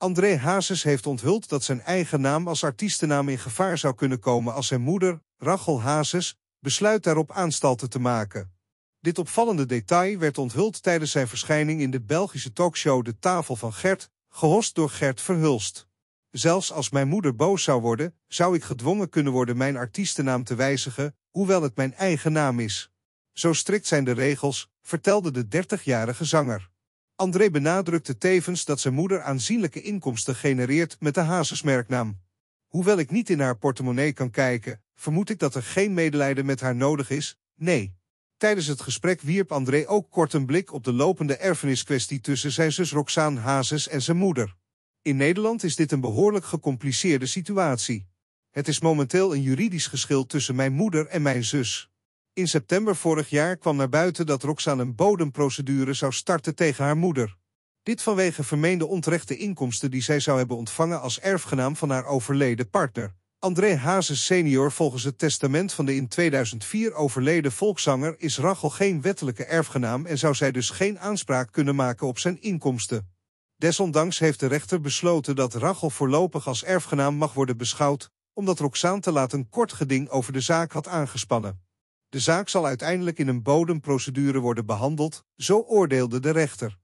André Hazes heeft onthuld dat zijn eigen naam als artiestennaam in gevaar zou kunnen komen als zijn moeder, Rachel Hazes, besluit daarop aanstalten te maken. Dit opvallende detail werd onthuld tijdens zijn verschijning in de Belgische talkshow De Tafel van Gert, gehost door Gert Verhulst. Zelfs als mijn moeder boos zou worden, zou ik gedwongen kunnen worden mijn artiestennaam te wijzigen, hoewel het mijn eigen naam is. Zo strikt zijn de regels, vertelde de 30-jarige zanger. André benadrukte tevens dat zijn moeder aanzienlijke inkomsten genereert met de Hazesmerknaam. Hoewel ik niet in haar portemonnee kan kijken, vermoed ik dat er geen medelijden met haar nodig is, nee. Tijdens het gesprek wierp André ook kort een blik op de lopende erfeniskwestie tussen zijn zus Roxane Hazes en zijn moeder. In Nederland is dit een behoorlijk gecompliceerde situatie. Het is momenteel een juridisch geschil tussen mijn moeder en mijn zus. In september vorig jaar kwam naar buiten dat Roxanne een bodemprocedure zou starten tegen haar moeder. Dit vanwege vermeende onterechte inkomsten die zij zou hebben ontvangen als erfgenaam van haar overleden partner. André Hazes senior volgens het testament van de in 2004 overleden volkszanger is Rachel geen wettelijke erfgenaam en zou zij dus geen aanspraak kunnen maken op zijn inkomsten. Desondanks heeft de rechter besloten dat Rachel voorlopig als erfgenaam mag worden beschouwd, omdat Roxaan te laat een kort geding over de zaak had aangespannen. De zaak zal uiteindelijk in een bodemprocedure worden behandeld, zo oordeelde de rechter.